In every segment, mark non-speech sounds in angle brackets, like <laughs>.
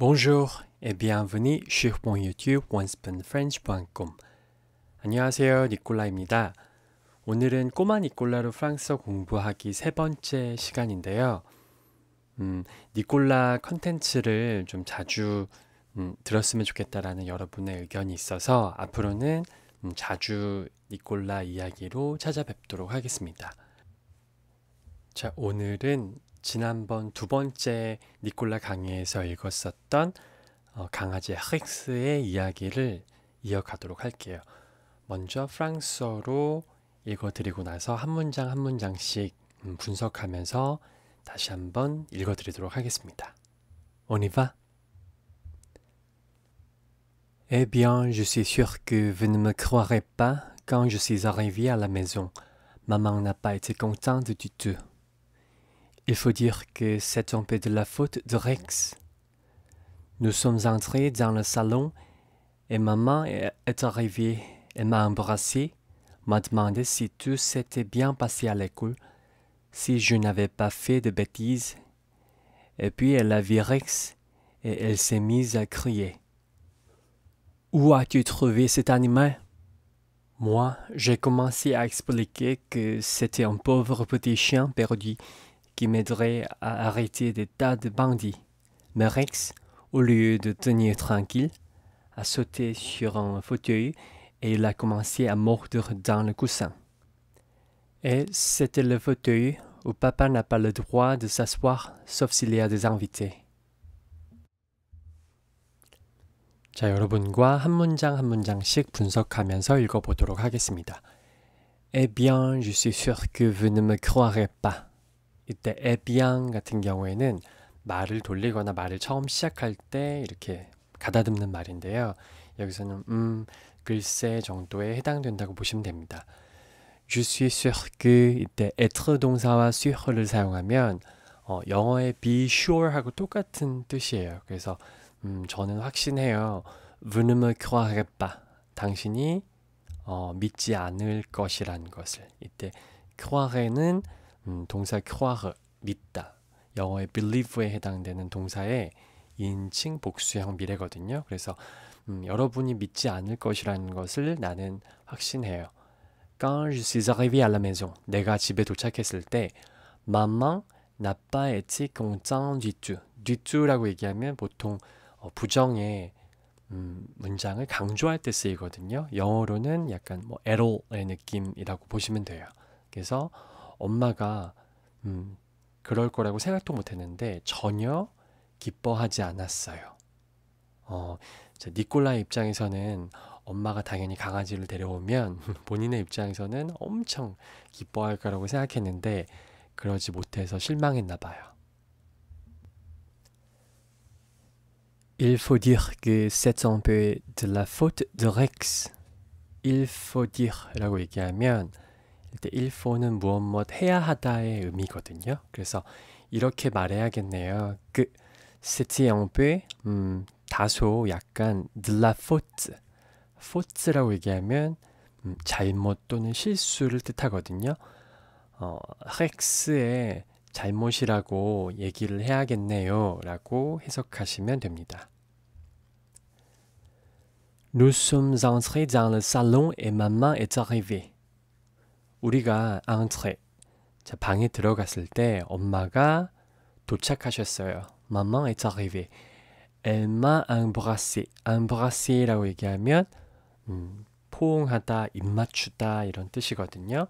Bonjour et bienvenue sur mon YouTube onespoonfrench.com 안녕하세요, 니콜라입니다. 오늘은 꼬마 니콜라로 프랑스어 공부하기 세 번째 시간인데요. 음, 니콜라 컨텐츠를 좀 자주 음, 들었으면 좋겠다라는 여러분의 의견이 있어서 앞으로는 음, 자주 니콜라 이야기로 찾아뵙도록 하겠습니다. 자, 오늘은 지난번 두 번째 니콜라 강의에서 읽었었던 어, 강아지 헥스의 이야기를 이어가도록 할게요. 먼저 프랑스어로 읽어드리고 나서 한 문장 한 문장씩 음, 분석하면서 다시 한번 읽어드리도록 하겠습니다. On y va? Eh bien, je suis sûr que vous ne me croirez pas quand je suis arrivé à la maison. Maman n'a pas été contente du tout. Il faut dire que c'est un peu de la faute de Rex. Nous sommes entrés dans le salon et maman est arrivée. et m'a embrassé, m'a demandé si tout s'était bien passé à l'école, si je n'avais pas fait de bêtises. Et puis elle a vu Rex et elle s'est mise à crier. Où as-tu trouvé cet animal Moi, j'ai commencé à expliquer que c'était un pauvre petit chien perdu qui m'aiderait à arrêter des tas de bandits. Mais Rex, au lieu de tenir tranquille, a sauté sur un fauteuil et il a commencé à mordre dans le coussin. Et c'était le fauteuil où papa n'a pas le droit de s'asseoir sauf s'il y a des invités. Eh bien, je suis sûr que vous ne me croirez pas. 이때 에비앙 같은 경우에는 말을 돌리거나 말을 처음 시작할 때 이렇게 가다듬는 말인데요. 여기서는 음, 글쎄 정도에 해당된다고 보시면 됩니다. Je suis sûr que 이때 être 동사와 s u r 를 사용하면 어, 영어의 be sure하고 똑같은 뜻이에요. 그래서 음, 저는 확신해요. Vous ne me croirez pas. 당신이 어, 믿지 않을 것이란 것을. 이때 croire는 음, 동사 croire 믿다 영어의 believe에 해당되는 동사의 인칭 복수형 미래거든요. 그래서 음, 여러분이 믿지 않을 것이라는 것을 나는 확신해요. Quand je suis arrivé à la maison, 내가 집에 도착했을 때, maman n'a pas été c o n t e n t du tout. Du tout라고 얘기하면 보통 어, 부정의 음, 문장을 강조할 때 쓰이거든요. 영어로는 약간 뭐 at all의 느낌이라고 보시면 돼요. 그래서 엄마가 음, 그럴 거라고 생각도 못 했는데 전혀 기뻐하지 않았어요. 어, 니콜라 입장에서는 엄마가 당연히 강아지를 데려오면 <laughs> 본인의 입장에서는 엄청 기뻐할 거라고 생각했는데 그러지 못해서 실망했나 봐요. Il faut dire que c'est un peu de la faute de Rex. Il faut dire라고 얘기하면 일대 일포는 무엇뭇 해야 하다의 의미거든요. 그래서 이렇게 말해야겠네요. 그세 é t a i t 음, 다소 약간 d 라포 a 포 a 라고 얘기하면 음, 잘못 또는 실수를 뜻하거든요. 어, 렉스의 잘못이라고 얘기를 해야겠네요라고 해석하시면 됩니다. Nous sommes entrés dans le salon et maman est arrivée. 우리가 e n t r é 자, 방에 들어갔을 때 엄마가 도착하셨어요. Maman est arrivée. Elle m'a embrassé. embrassé라고 얘기하면 음, 포옹하다, 입맞추다 이런 뜻이거든요.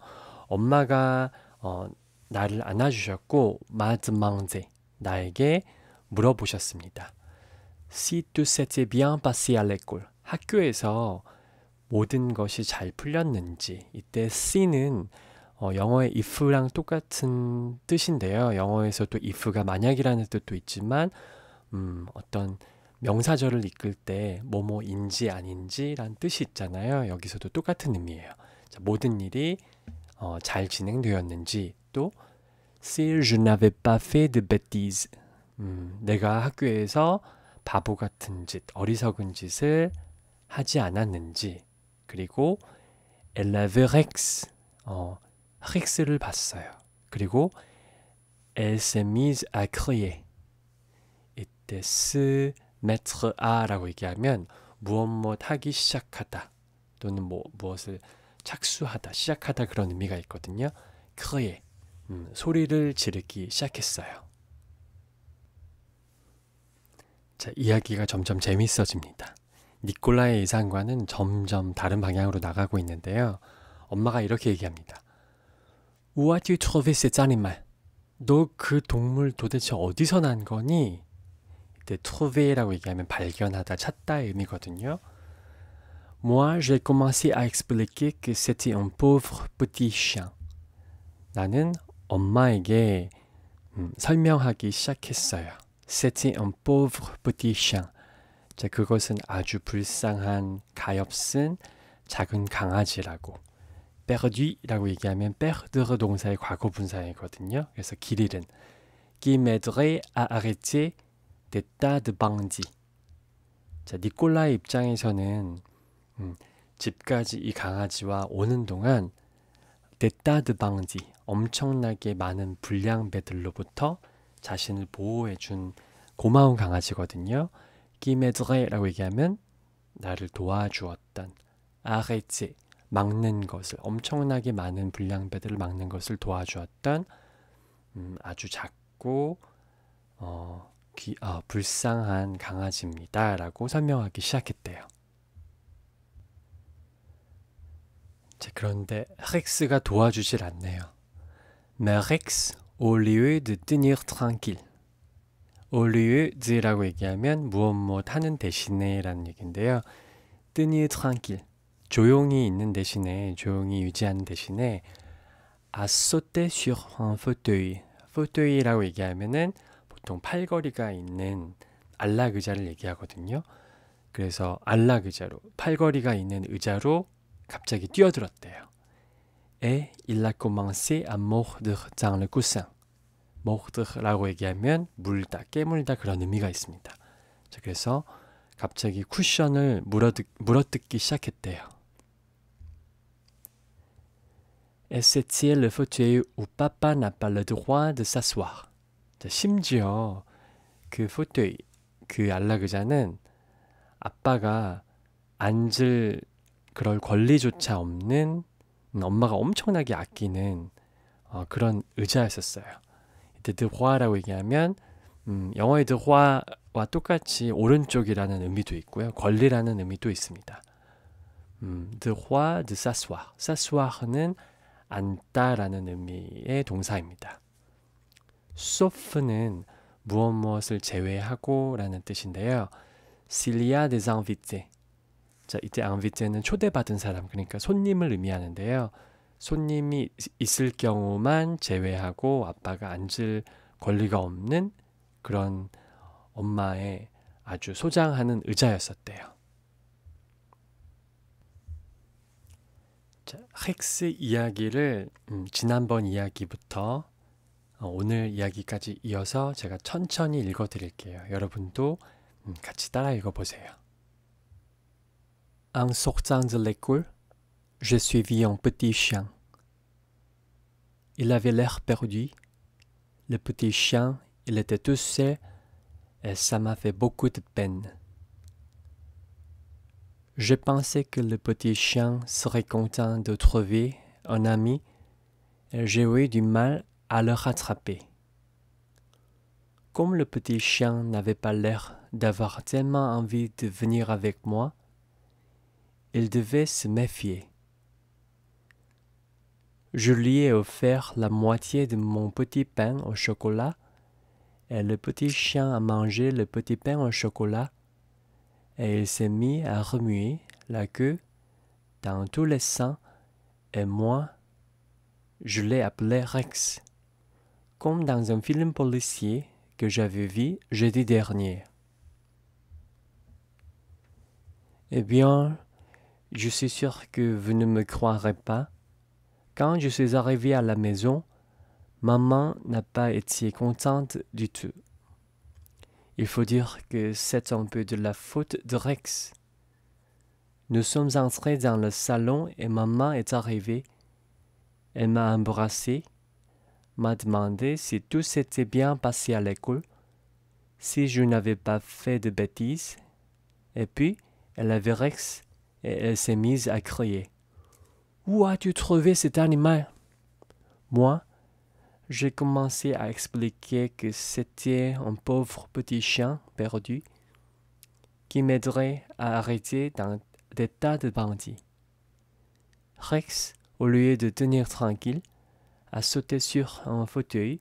엄마가 어, 나를 안아주셨고 마지막에 나에게 물어보셨습니다. Si tout s'était bien passé à l'école. 학교에서 모든 것이 잘 풀렸는지 이때 see는 어, 영어의 if랑 똑같은 뜻인데요. 영어에서 도 if가 만약이라는 뜻도 있지만 음, 어떤 명사절을 이끌 때 뭐뭐인지 아닌지란 뜻이 있잖아요. 여기서도 똑같은 의미예요. 자, 모든 일이 어, 잘 진행되었는지 또 si je n'avais pas fait de bêtises 음, 내가 학교에서 바보 같은 짓, 어리석은 짓을 하지 않았는지 그리고 엘라베 렉스 어, 렉스를 봤어요. 그리고 Elle s'est mise à crier. 이때 se mettre a라고 얘기하면 무엇 무엇 하기 시작하다 또는 뭐 무엇을 착수하다 시작하다 그런 의미가 있거든요. crier 음, 소리를 지르기 시작했어요. 자 이야기가 점점 재밌어집니다. 니콜라의 예상과는 점점 다른 방향으로 나가고 있는데요. 엄마가 이렇게 얘기합니다. What you trouve cet animal? 너 그 동물 도대체 어디서 난 거니? 이때 trouve라고 얘기하면 발견하다, 찾다의 의미거든요. Moi, j'ai commencé à expliquer que c'était un pauvre petit chien. 나는 엄마에게 음, 설명하기 시작했어요. C'était un pauvre petit chien. 그것은 아주 불쌍한 가엾은 작은 강아지라고 perdu라고 얘기하면 perdre 동사의 과거 분사이거든요. 그래서 길잃은 qui m'aiderait à arrêter des tas de bandits. 자, 니콜라의 입장에서는 음, 집까지 이 강아지와 오는 동안 des tas de bandits 엄청나게 많은 불량 배들로부터 자신을 보호해 준 고마운 강아지거든요. 기메드 m a 라고 얘기하면 나를 도와주었던 아 r r ê 막는 것을 엄청나게 많은 불량배들을 막는 것을 도와주었던 음, 아주 작고 어, 귀, 어, 불쌍한 강아지입니다라고 설명하기 시작했대요. 자, 그런데 헥스가 도와주질 않네요. Mais Rex, au lieu 올리즈라고 얘기하면 무엇 무엇 하는 대신에라는 얘기인데요. 뜨니 트랑길 조용히 있는 대신에 조용히 유지하는 대신에 아소떼 sur un f a u 라고 얘기하면은 보통 팔걸이가 있는 안락 의자를 얘기하거든요. 그래서 안락 의자로 팔걸이가 있는 의자로 갑자기 뛰어들었대요. Et il a commencé 먹드라고 얘기하면 물다, 깨물다 그런 의미가 있습니다. 자, 그래서 갑자기 쿠션을 물어뜯, 물어뜯기 시작했대요. e s t i l le fauteuil où papa n'a pas le droit de s'asseoir? 자, 심지어 그 fauteuil, 그 안락의자는 아빠가 앉을 그럴 권리조차 없는 음, 엄마가 엄청나게 아끼는 어, 그런 의자였었어요. 드드화라고 얘기하면 음, 영어의 드화와 똑같이 오른쪽이라는 의미도 있고요. 권리라는 의미도 있습니다. 음, 드화, 드사스와, 사스와는 앉다라는 의미의 동사입니다. 소프는 무엇 무엇을 제외하고라는 뜻인데요. 실리아 데상비테. 자, 이때 앙비테는 초대받은 사람, 그러니까 손님을 의미하는데요. 손님이 있을 경우만 제외하고 아빠가 앉을 권리가 없는 그런 엄마의 아주 소장하는 의자였었대요. 자, 헥스 이야기를 음, 지난번 이야기부터 어, 오늘 이야기까지 이어서 제가 천천히 읽어 드릴게요. 여러분도 음, 같이 따라 읽어 보세요. 앙 속장즈 레꿀 Je suivis un petit chien. Il avait l'air perdu. Le petit chien, il était tout seul et ça m'a fait beaucoup de peine. Je pensais que le petit chien serait content de trouver un ami et j'ai eu du mal à le rattraper. Comme le petit chien n'avait pas l'air d'avoir tellement envie de venir avec moi, il devait se méfier. Je lui ai offert la moitié de mon petit pain au chocolat, et le petit chien a mangé le petit pain au chocolat, et il s'est mis à remuer la queue dans tous les sens, et moi, je l'ai appelé Rex, comme dans un film policier que j'avais vu jeudi dernier. Eh bien, je suis sûr que vous ne me croirez pas quand je suis arrivé à la maison, maman n'a pas été contente du tout. Il faut dire que c'est un peu de la faute de Rex. Nous sommes entrés dans le salon et maman est arrivée. Elle m'a embrassé, m'a demandé si tout s'était bien passé à l'école, si je n'avais pas fait de bêtises, et puis elle avait Rex et elle s'est mise à crier. Où as-tu trouvé cet animal Moi, j'ai commencé à expliquer que c'était un pauvre petit chien perdu qui m'aiderait à arrêter dans des tas de bandits. Rex, au lieu de tenir tranquille, a sauté sur un fauteuil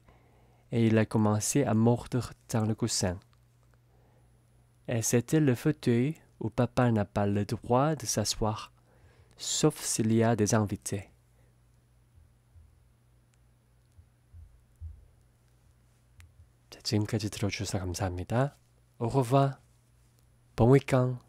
et il a commencé à mordre dans le coussin. Et c'était le fauteuil où papa n'a pas le droit de s'asseoir. sauf s'il y a des invités. 자, 지금까지 들어주셔서 감사합니다. Au revoir. Bon week-end.